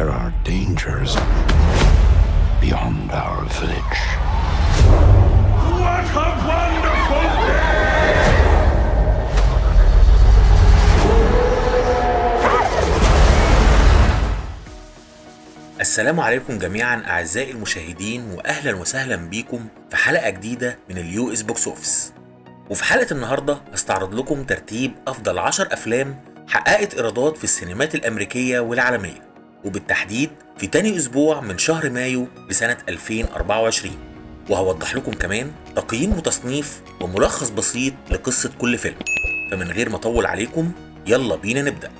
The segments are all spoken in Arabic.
There are dangers beyond our village. What a wonderful day! السلام عليكم جميعا اعزائي المشاهدين واهلا وسهلا بيكم في حلقه جديده من اليو اس بوكس اوفيس. وفي حلقه النهارده هستعرض لكم ترتيب افضل 10 افلام حققت ايرادات في السينمات الامريكيه والعالميه وبالتحديد في تاني أسبوع من شهر مايو لسنة 2024 وهوضح لكم كمان تقييم وتصنيف وملخص بسيط لقصة كل فيلم فمن غير ما أطول عليكم يلا بينا نبدأ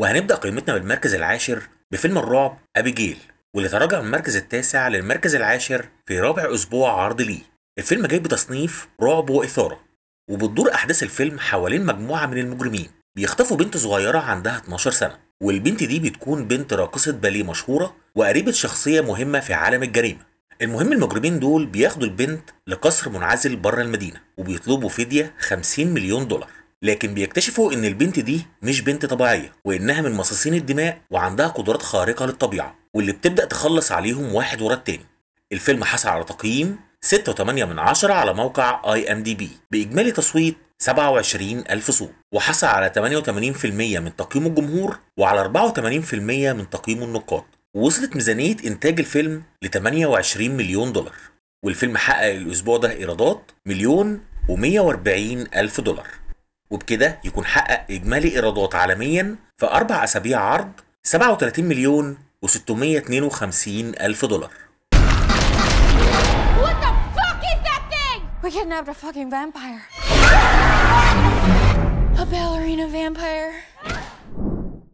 وهنبدأ قيمتنا بالمركز العاشر بفيلم الرعب أبيجيل واللي تراجع من المركز التاسع للمركز العاشر في رابع أسبوع عرض ليه الفيلم جاي بتصنيف رعب وإثارة وبتدور أحداث الفيلم حوالين مجموعة من المجرمين بيخطفوا بنت صغيرة عندها 12 سنة والبنت دي بتكون بنت راقصة باليه مشهورة وقريبة شخصية مهمة في عالم الجريمة المهم المجرمين دول بياخدوا البنت لقصر منعزل بره المدينة وبيطلبوا فدية 50 مليون دولار لكن بيكتشفوا ان البنت دي مش بنت طبيعيه وانها من مصاصين الدماء وعندها قدرات خارقه للطبيعه واللي بتبدا تخلص عليهم واحد ورا التاني الفيلم حصل على تقييم 6.8 من 10 على موقع اي ام دي بي باجمالي تصويت 27 ألف صوت وحصل على 88% من تقييم الجمهور وعلى 84% من تقييم النقاد ووصلت ميزانية إنتاج الفيلم ل 28 مليون دولار والفيلم حقق الأسبوع ده إيرادات مليون و140 ألف دولار وبكده يكون حقق إجمالي إيرادات عالميا في أربع أسابيع عرض 37 مليون و652 ألف دولار What the fuck is that thing? We kidnapped a fucking vampire. A ballerina vampire.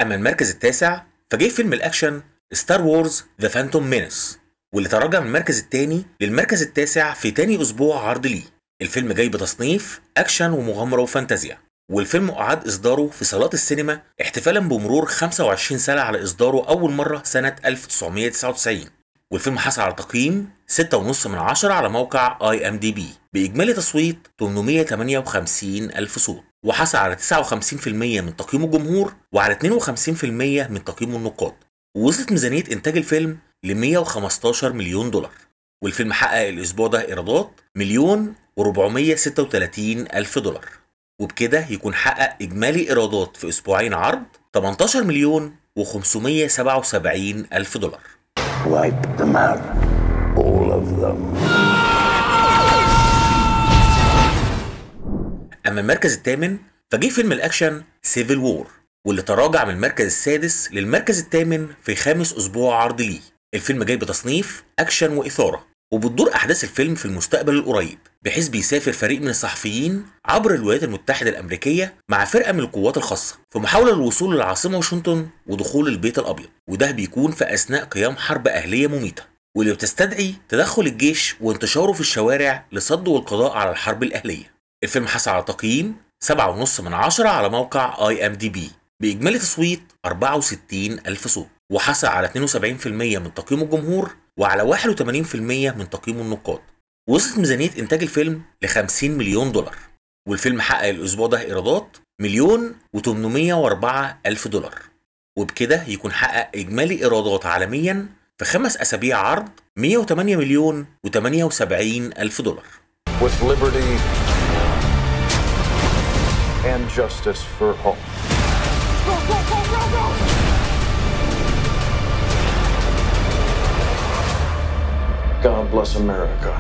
أما المركز التاسع فجه فيلم الأكشن ستار وورز ذا فانتوم مينس واللي تراجع من المركز الثاني للمركز التاسع في تاني أسبوع عرض ليه الفيلم جاي بتصنيف أكشن ومغامرة وفانتازيا والفيلم أعاد إصداره في صالات السينما احتفالا بمرور 25 سنة على إصداره أول مرة سنة 1999 والفيلم حصل على تقييم 6.5 من 10 على موقع اي ام دي بي بإجمالي تصويت 858 ألف صوت وحصل على 59% من تقييم الجمهور وعلى 52% من تقييم النقاد ووصلت ميزانية إنتاج الفيلم ل 115 مليون دولار والفيلم حقق الأسبوع ده إيرادات مليون و436 ألف دولار وبكده يكون حقق إجمالي إيرادات في أسبوعين عرض 18 مليون و577 ألف دولار All of them. أما المركز الثامن فجه فيلم الأكشن سيفل وور واللي تراجع من المركز السادس للمركز الثامن في خامس أسبوع عرض ليه الفيلم جاي بتصنيف أكشن وإثارة وبتدور احداث الفيلم في المستقبل القريب بحيث بيسافر فريق من الصحفيين عبر الولايات المتحده الامريكيه مع فرقه من القوات الخاصه في محاوله للوصول للعاصمه واشنطن ودخول البيت الابيض وده بيكون في اثناء قيام حرب اهليه مميته واللي بتستدعي تدخل الجيش وانتشاره في الشوارع لصد والقضاء على الحرب الاهليه الفيلم حصل على تقييم 7.5 من 10 على موقع اي ام دي بي بإجمالي تصويت 64 ألف صوت وحصل على 72% من تقييم الجمهور وعلى 81% من تقييم النقاد وصلت ميزانية إنتاج الفيلم ل 50 مليون دولار والفيلم حقق الأسبوع ده إيرادات مليون و804 ألف دولار وبكده يكون حقق إجمالي إيرادات عالميا في خمس أسابيع عرض 108 مليون و78 ألف دولار With liberty and justice for all. Go, go, go, go, go. God bless America.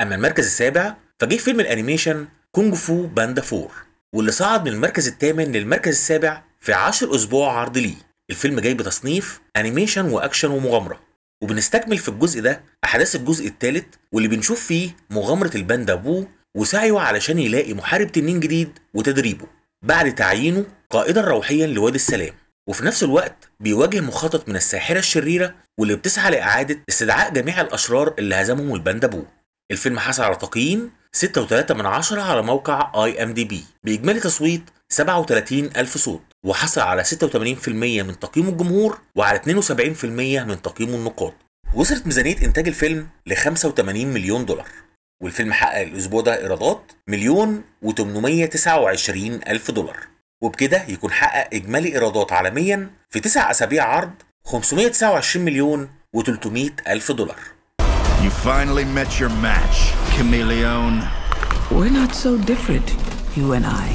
أما المركز السابع فجه فيلم الأنيميشن كونج فو باندا 4 واللي صعد من المركز الثامن للمركز السابع في 10 أسبوع عرض ليه. الفيلم جاي بتصنيف أنيميشن وأكشن ومغامرة وبنستكمل في الجزء ده أحداث الجزء الثالث واللي بنشوف فيه مغامرة الباندا بو وسعيه علشان يلاقي محارب تنين جديد وتدريبه بعد تعيينه قائدا روحيا لوادي السلام وفي نفس الوقت بيواجه مخطط من الساحرة الشريرة واللي بتسعى لإعادة استدعاء جميع الأشرار اللي هزمهم البندبو الفيلم حصل على تقييم 6.3 من عشرة على موقع اي ام دي بي بإجمالي تصويت 37 ألف صوت وحصل على 86% من تقييم الجمهور وعلى 72% من تقييم النقاد وصلت ميزانية إنتاج الفيلم ل 85 مليون دولار والفيلم حقق الأسبوع ده إيرادات مليون و829 ألف دولار وبكده يكون حقق إجمالي إيرادات عالميا في 9 أسابيع عرض 529 مليون و300 ألف دولار You finally met your match, Chameleon. We're not so different, you and I.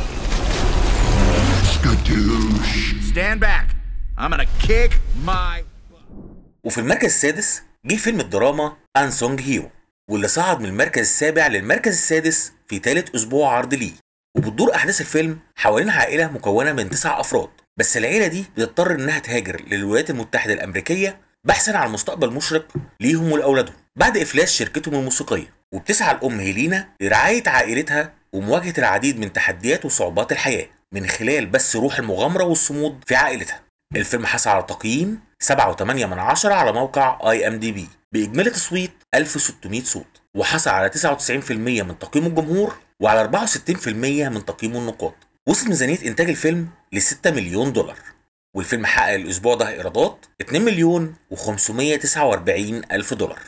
Skadoosh. Stand back. I'm gonna kick my وفي المركز السادس جه فيلم الدراما أنسونج هيو واللي صعد من المركز السابع للمركز السادس في ثالث أسبوع عرض ليه وبتدور احداث الفيلم حوالين عائله مكونه من تسع افراد بس العيله دي بتضطر انها تهاجر للولايات المتحده الامريكيه بحثا عن مستقبل مشرق ليهم ولاولادهم بعد افلاس شركتهم الموسيقيه وبتسعى الام هيلينا لرعايه عائلتها ومواجهه العديد من تحديات وصعوبات الحياه من خلال بس روح المغامره والصمود في عائلتها الفيلم حصل على تقييم 7.8 من عشرة على موقع اي ام دي بي باجمالي تصويت 1600 صوت وحصل على 99% من تقييم الجمهور وعلى 64% من تقييمه النقاط وصل ميزانية إنتاج الفيلم ل 6 مليون دولار والفيلم حقق الأسبوع ده إيرادات 2 مليون و549 ألف دولار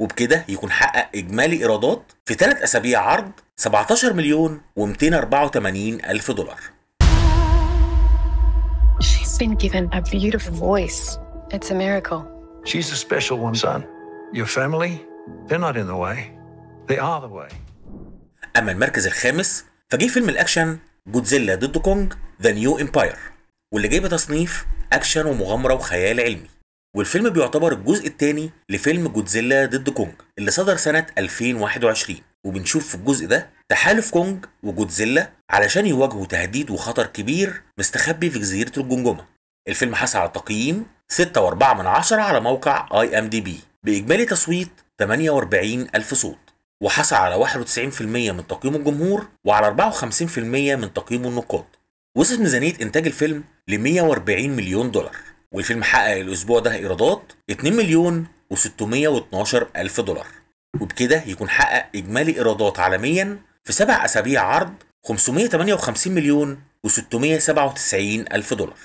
وبكده يكون حقق إجمالي إيرادات في 3 أسابيع عرض 17 مليون و284 ألف دولار She's been given a beautiful voice. It's a miracle. She's a special one, son. Your family, they're not in the way. They are the way. أما المركز الخامس فجه فيلم الأكشن جودزيلا ضد كونج ذا نيو امباير واللي جايبه تصنيف أكشن ومغامرة وخيال علمي والفيلم بيعتبر الجزء الثاني لفيلم جودزيلا ضد كونج اللي صدر سنة 2021 وبنشوف في الجزء ده تحالف كونج وجودزيلا علشان يواجهوا تهديد وخطر كبير مستخبي في جزيرة الجمجمة الفيلم حصل على تقييم 6.4 من 10 على موقع اي ام دي بي بإجمالي تصويت 48 ألف صوت وحصل على 91% من تقييم الجمهور وعلى 54% من تقييم النقاد وصلت ميزانية إنتاج الفيلم ل 140 مليون دولار والفيلم حقق الأسبوع ده إيرادات 2 مليون و612 ألف دولار وبكده يكون حقق إجمالي إيرادات عالميا في سبع أسابيع عرض 558 مليون و697 ألف دولار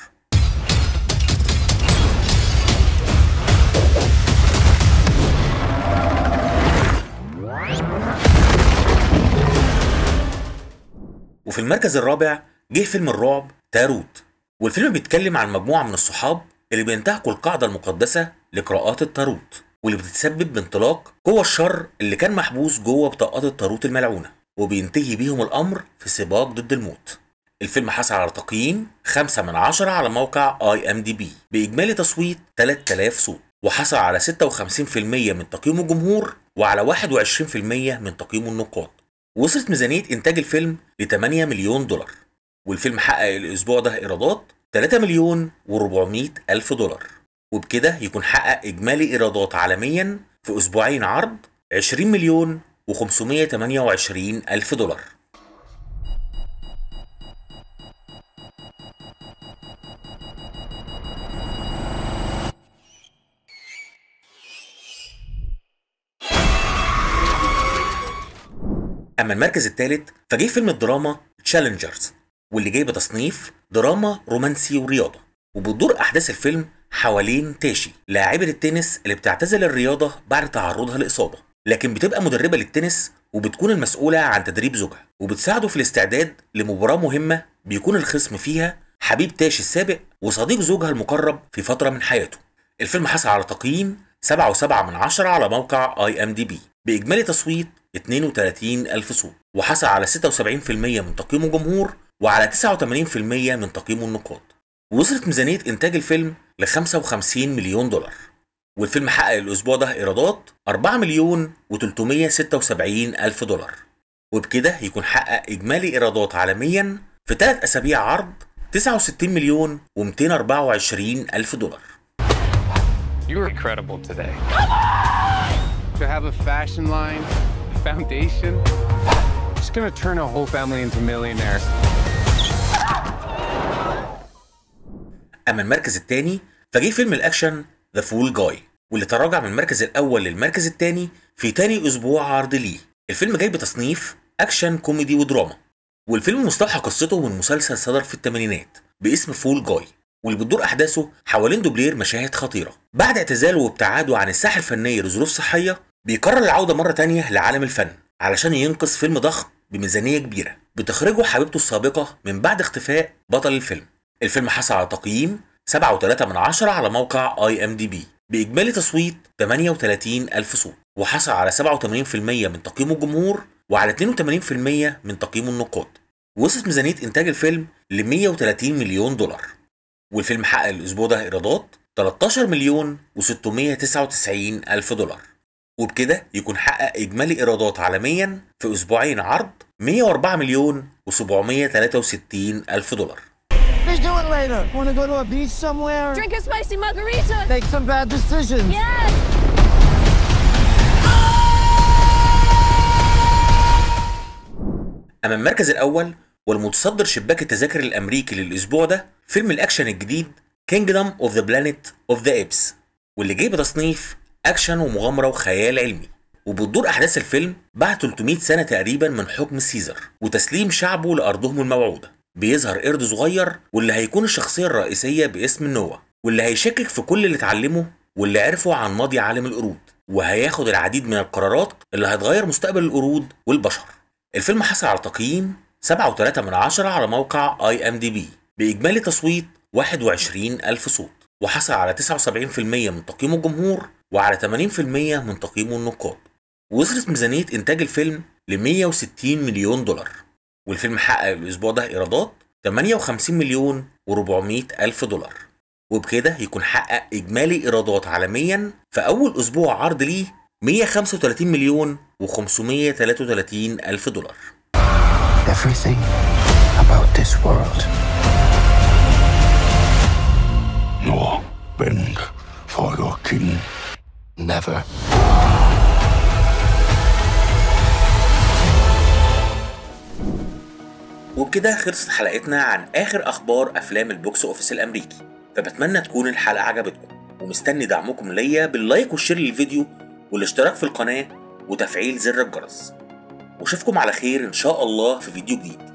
وفي المركز الرابع جه فيلم الرعب تاروت والفيلم بيتكلم عن مجموعة من الصحاب اللي بينتهكوا القاعدة المقدسة لقراءات التاروت واللي بتتسبب بانطلاق قوى الشر اللي كان محبوس جوه بطاقات التاروت الملعونة وبينتهي بيهم الأمر في سباق ضد الموت الفيلم حصل على تقييم 5 من 10 على موقع اي ام دي بي بإجمالي تصويت 3000 صوت وحصل على 56% من تقييم الجمهور وعلى 21% من تقييم النقاد وصلت ميزانية إنتاج الفيلم ل 8 مليون دولار والفيلم حقق الأسبوع ده إيرادات 3 مليون و400 ألف دولار وبكده يكون حقق إجمالي إيرادات عالميا في أسبوعين عرض 20 مليون و528 ألف دولار اما المركز الثالث فجه فيلم الدراما تشالنجرز واللي جاي بتصنيف دراما رومانسي ورياضه وبتدور احداث الفيلم حوالين تاشي لاعبه التنس اللي بتعتزل الرياضه بعد تعرضها لاصابه لكن بتبقى مدربه للتنس وبتكون المسؤوله عن تدريب زوجها وبتساعده في الاستعداد لمباراه مهمه بيكون الخصم فيها حبيب تاشي السابق وصديق زوجها المقرب في فتره من حياته الفيلم حصل على تقييم 7.7 من 10 على موقع اي ام دي بي بإجمالي تصويت 32 ألف صوت وحصل على 76% من تقييم الجمهور وعلى 89% من تقييم النقاد وصلت ميزانية إنتاج الفيلم ل 55 مليون دولار والفيلم حقق الأسبوع ده إيرادات 4 مليون و376 ألف دولار وبكده يكون حقق إجمالي إيرادات عالميا في ثلاث أسابيع عرض 69 مليون و224 ألف دولار You're incredible today. Come on! to have a fashion line, a foundation. It's gonna turn a whole family into millionaires. أما المركز الثاني فجه فيلم الأكشن ذا فول جاي واللي تراجع من المركز الأول للمركز الثاني في تاني أسبوع عرض ليه. الفيلم جاي بتصنيف أكشن كوميدي ودراما والفيلم مستوحى قصته من مسلسل صدر في الثمانينات باسم فول جاي واللي بتدور احداثه حوالين دوبلير مشاهد خطيره بعد اعتزاله وابتعاده عن الساحه الفنيه لظروف صحيه بيقرر العودة مرة تانية لعالم الفن علشان ينقذ فيلم ضخم بميزانية كبيرة بتخرجه حبيبته السابقة من بعد اختفاء بطل الفيلم الفيلم حصل على تقييم 7.3 من عشرة على موقع اي ام دي بي بإجمالي تصويت 38 ألف صوت وحصل على 87% من تقييم الجمهور وعلى 82% من تقييم النقاد وصلت ميزانية إنتاج الفيلم ل 130 مليون دولار والفيلم حقق الأسبوع ده إيرادات 13 مليون و699 ألف دولار وبكده يكون حقق اجمالي ايرادات عالميا في اسبوعين عرض 104 مليون و763 الف دولار Fish doing later? Want to go to a beach somewhere? Drink a spicy margarita. Make some bad decisions. Yes. أما المركز الأول والمتصدر شباك التذاكر الأمريكي للأسبوع ده فيلم الأكشن الجديد Kingdom of the Planet of the Apes واللي جاي بتصنيف اكشن ومغامره وخيال علمي وبتدور احداث الفيلم بعد 300 سنه تقريبا من حكم سيزر وتسليم شعبه لارضهم الموعوده بيظهر قرد صغير واللي هيكون الشخصيه الرئيسيه باسم نوا واللي هيشكك في كل اللي اتعلمه واللي عرفه عن ماضي عالم القرود وهياخد العديد من القرارات اللي هتغير مستقبل القرود والبشر الفيلم حصل على تقييم 7.3 من عشرة على موقع اي ام دي بي باجمالي تصويت 21 ألف صوت وحصل على 79% من تقييم الجمهور وعلى 80% من تقييمه النقاد وصلت ميزانية إنتاج الفيلم ل 160 مليون دولار والفيلم حقق الأسبوع ده إيرادات 58 مليون و400 ألف دولار وبكده يكون حقق إجمالي إيرادات عالميا في أول أسبوع عرض ليه 135 مليون و533 ألف دولار Everything about this world your bent for your king Never. وبكده خلصت حلقتنا عن اخر اخبار افلام البوكس اوفيس الامريكي فبتمنى تكون الحلقه عجبتكم ومستني دعمكم ليا باللايك والشير للفيديو والاشتراك في القناه وتفعيل زر الجرس واشوفكم على خير ان شاء الله في فيديو جديد